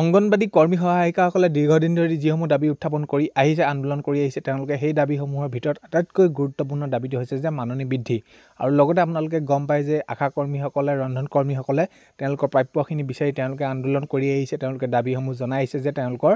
অংগনবাদী কৰ্মী সহায়িকাসকলে দীৰ্ঘদিন ধৰি যিসমূহ দাবী উত্থাপন কৰি আহিছে আন্দোলন কৰি আহিছে তেওঁলোকে সেই দাবীসমূহৰ ভিতৰত আটাইতকৈ গুৰুত্বপূৰ্ণ দাবীটো হৈছে যে মাননি বৃদ্ধি আৰু লগতে আপোনালোকে গম পায় যে আশা কৰ্মীসকলে ৰন্ধন কৰ্মীসকলে তেওঁলোকৰ প্ৰাপ্যখিনি বিচাৰি তেওঁলোকে আন্দোলন কৰি আহিছে তেওঁলোকে দাবীসমূহ জনাই আহিছে যে তেওঁলোকৰ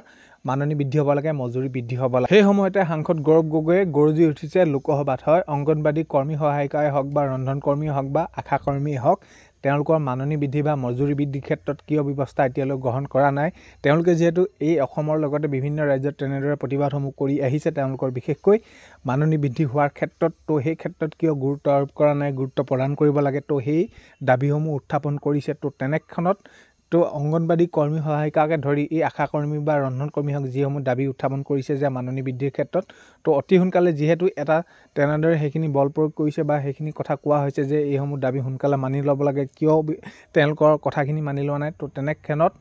মাননি বৃদ্ধি হ'ব লাগে মজুৰি বৃদ্ধি হ'ব লাগে সেই সময়তে সাংসদ গৌৰৱ গগৈয়ে গৰজি উঠিছে লোকসভাত হয় অংগনবাদী কৰ্মী সহায়িকাই হওক বা ৰন্ধন কৰ্মীয়ে হওক বা আশা কৰ্মীয়ে হওক তেওঁলোকৰ মাননি বৃদ্ধি বা মজুৰি বৃদ্ধিৰ ক্ষেত্ৰত কিয় ব্যৱস্থা এতিয়ালৈ গ্ৰহণ কৰা নাই তেওঁলোকে যিহেতু এই অসমৰ লগতে বিভিন্ন ৰাজ্যত তেনেদৰে প্ৰতিবাদসমূহ কৰি আহিছে তেওঁলোকৰ বিশেষকৈ মাননি বৃদ্ধি হোৱাৰ ক্ষেত্ৰত তো সেই ক্ষেত্ৰত কিয় গুৰুত্ব আৰোপ কৰা নাই গুৰুত্ব প্ৰদান কৰিব লাগে তো সেই দাবীসমূহ উত্থাপন কৰিছে তো তেনেক্ষণত তো অংগনবাদী কৰ্মী সহায়িকাকে ধৰি এই আশাকৰ্মী বা ৰন্ধনকৰ্মী হওক যিসমূহ দাবী উত্থাপন কৰিছে যে মাননি বৃদ্ধিৰ ক্ষেত্ৰত তো অতি সোনকালে যিহেতু এটা তেনেদৰে সেইখিনি বল প্ৰয়োগ কৰিছে বা সেইখিনি কথা কোৱা হৈছে যে এইসমূহ দাবী সোনকালে মানি ল'ব লাগে কিয় তেওঁলোকৰ কথাখিনি মানি লোৱা নাই তো তেনেক্ষেত্ৰত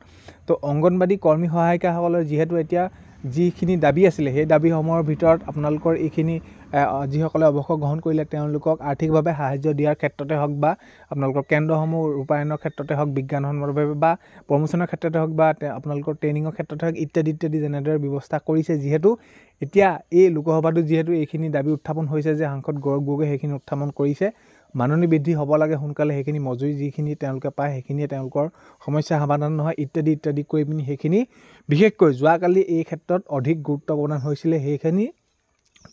তো অংগনবাদী কৰ্মী সহায়িকাসকলৰ যিহেতু এতিয়া যিখিনি দাবী আছিলে সেই দাবীসমূহৰ ভিতৰত আপোনালোকৰ এইখিনি যিসকলে অৱসৰ গ্ৰহণ কৰিলে তেওঁলোকক আৰ্থিকভাৱে সাহাৰ্য দিয়াৰ ক্ষেত্ৰতে হওক বা আপোনালোকৰ কেন্দ্ৰসমূহ ৰূপায়ণৰ ক্ষেত্ৰতে হওক বিজ্ঞানসন্মতভাৱে বা প্ৰমোচনৰ ক্ষেত্ৰতে হওক বা আপোনালোকৰ ট্ৰেইনিঙৰ ক্ষেত্ৰতে হওক ইত্যাদি ইত্যাদি যেনেদৰে ব্যৱস্থা কৰিছে যিহেতু এতিয়া এই লোকসভাটো যিহেতু এইখিনি দাবী উত্থাপন হৈছে যে সাংসদ গৌৰৱ গগৈ সেইখিনি উত্থাপন কৰিছে মাননি বৃদ্ধি হ'ব লাগে সোনকালে সেইখিনি মজুৰি যিখিনি তেওঁলোকে পায় সেইখিনিয়ে তেওঁলোকৰ সমস্যা সমাধান নহয় ইত্যাদি ইত্যাদি কৰি পিনি সেইখিনি বিশেষকৈ যোৱাকালি এই ক্ষেত্ৰত অধিক গুৰুত্ব প্ৰদান হৈছিলে সেইখিনি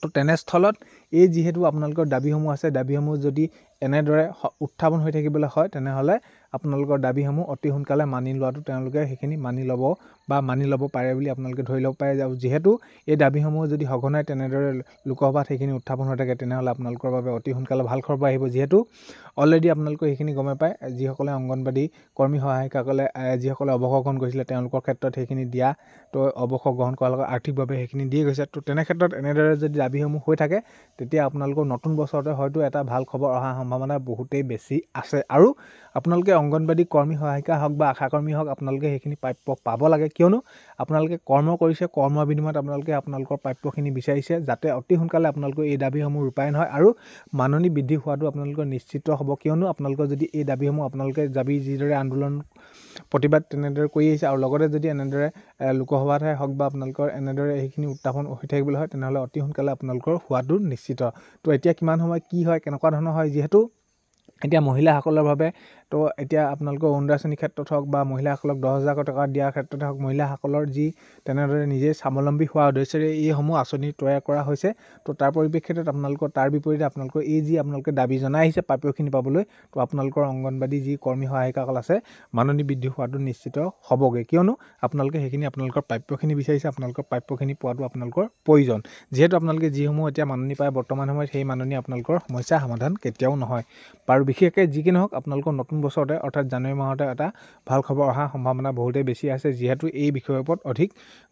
তো তেনেস্থলত এই যিহেতু আপোনালোকৰ দাবীসমূহ আছে দাবীসমূহ যদি এনেদৰে উত্থাপন হৈ থাকিবলৈ হয় তেনেহ'লে আপোনালোকৰ দাবীসমূহ অতি সোনকালে মানি লোৱাটো তেওঁলোকে সেইখিনি মানি ল'ব বা মানি ল'ব পাৰে বুলি আপোনালোকে ধৰি ল'ব পাৰে আৰু যিহেতু এই দাবীসমূহ যদি সঘনাই তেনেদৰে লোকসভাত সেইখিনি উত্থাপন হৈ থাকে তেনেহ'লে আপোনালোকৰ বাবে অতি সোনকালে ভাল খবৰ আহিব যিহেতু অলৰেডি আপোনালোকে সেইখিনি গমেই পায় যিসকলে অংগনবাদী কৰ্মী সহায়িকাসকলে যিসকলে অৱসৰ গ্ৰহণ কৰিছিলে তেওঁলোকৰ ক্ষেত্ৰত সেইখিনি দিয়া তো অৱসৰ গ্ৰহণ কৰাৰ লগত আৰ্থিকভাৱে সেইখিনি দিয়ে গৈছে তো তেনেক্ষেত্ৰত এনেদৰে যদি দাবীসমূহ হৈ থাকে তেতিয়া আপোনালোকৰ নতুন বছৰতে হয়তো এটা ভাল খবৰ অহাৰ সম্ভাৱনা বহুতেই বেছি আছে আৰু আপোনালোকে অংগনবাদী কৰ্মী সহায়িকা হওক বা আশাকৰ্মী হওক আপোনালোকে সেইখিনি প্ৰাপ্য পাব লাগে কিয়নো আপোনালোকে কৰ্ম কৰিছে কৰ্মৰ বিনিময়ত আপোনালোকে আপোনালোকৰ প্ৰাপ্যখিনি বিচাৰিছে যাতে অতি সোনকালে আপোনালোকৰ এই দাবীসমূহ ৰূপায়ণ হয় আৰু মাননি বৃদ্ধি হোৱাটো আপোনালোকৰ নিশ্চিত হ'ব কিয়নো আপোনালোকৰ যদি এই দাবীসমূহ আপোনালোকে যাবি যিদৰে আন্দোলন প্ৰতিবাদ তেনেদৰে কৰি আহিছে আৰু লগতে যদি এনেদৰে লোকসভাতহে হওক বা আপোনালোকৰ এনেদৰে সেইখিনি উত্থাপন হৈ থাকিবলৈ হয় তেনেহ'লে অতি সোনকালে আপোনালোকৰ হোৱাটো নিশ্চিত নিশ্চিত তো এতিয়া কিমান সময় কি হয় কেনেকুৱা ধৰণৰ হয় যিহেতু এতিয়া মহিলাসকলৰ বাবে তো এতিয়া আপোনালোকৰ অৰুণোদয় ক্ষেত্ৰত হওক বা মহিলাসকলক দহ হাজাৰ টকা দিয়াৰ ক্ষেত্ৰত হওক মহিলাসকলৰ যি তেনেদৰে নিজে স্বাৱলম্বী হোৱাৰ উদ্দেশ্যৰে এইসমূহ আঁচনি তৈয়াৰ কৰা হৈছে তো তাৰ পৰিপ্ৰেক্ষিতত আপোনালোকৰ তাৰ বিপৰীতে আপোনালোকৰ এই যি আপোনালোকে দাবী জনাই আহিছে প্ৰাপ্যখিনি পাবলৈ তো আপোনালোকৰ অংগনবাদী যি কৰ্মী সহায়িকাসকল আছে মাননি বৃদ্ধি হোৱাটো নিশ্চিত হ'বগৈ কিয়নো আপোনালোকে সেইখিনি আপোনালোকৰ প্ৰাপ্যখিনি বিচাৰিছে আপোনালোকৰ প্ৰাপ্যখিনি পোৱাটো আপোনালোকৰ প্ৰয়োজন যিহেতু আপোনালোকে যিসমূহ এতিয়া মাননি পায় বৰ্তমান সময়ত সেই মাননী আপোনালোকৰ সমস্যা সমাধান কেতিয়াও নহয় পাৰ আৰু বিশেষকৈ যি কি নহওক আপোনালোকৰ নতুন বছৰতে অৰ্থাৎ জানুৱাৰী মাহতে এটা ভাল খবৰ অহাৰ সম্ভাৱনা বহুতে বেছি আছে যিহেতু এই বিষয়ৰ ওপৰত অধিক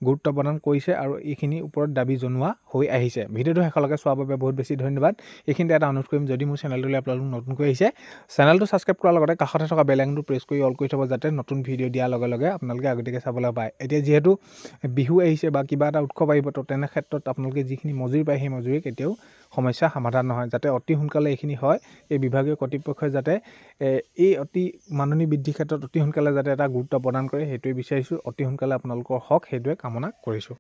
গুৰুত্ব প্ৰদান কৰিছে আৰু এইখিনি ওপৰত দাবী জনোৱা হৈ আহিছে ভিডিঅ'টো শেষলৈকে চোৱাৰ বাবে বহুত বেছি ধন্যবাদ এইখিনিতে এটা অনুৰোধ কৰিম যদি মোৰ চেনেলটোলৈ আপোনালোক নতুনকৈ আহিছে চেনেলটো ছাবস্ক্ৰাইব কৰাৰ লগতে কাষতে থকা বেলেংটো প্ৰেছ কৰি অল কৰি থ'ব যাতে নতুন ভিডিঅ' দিয়াৰ লগে লগে আপোনালোকে আগতীয়াকৈ চাবলৈ পায় এতিয়া যিহেতু বিহু আহিছে বা কিবা এটা উৎসৱ আহিব তো তেনে ক্ষেত্ৰত আপোনালোকে যিখিনি মজুৰি পায় সেই মজুৰি কেতিয়াও সমস্যা সমাধান নহয় যাতে অতি সোনকালে এইখিনি হয় এই বিভাগীয় কৰ্তৃপক্ষ কৰ্তৃপক্ষই যাতে এই অতি মাননি বৃদ্ধিৰ ক্ষেত্ৰত অতি সোনকালে যাতে এটা গুৰুত্ব প্ৰদান কৰে সেইটোৱে বিচাৰিছোঁ অতি সোনকালে আপোনালোকৰ হওক সেইটোৱে কামনা কৰিছোঁ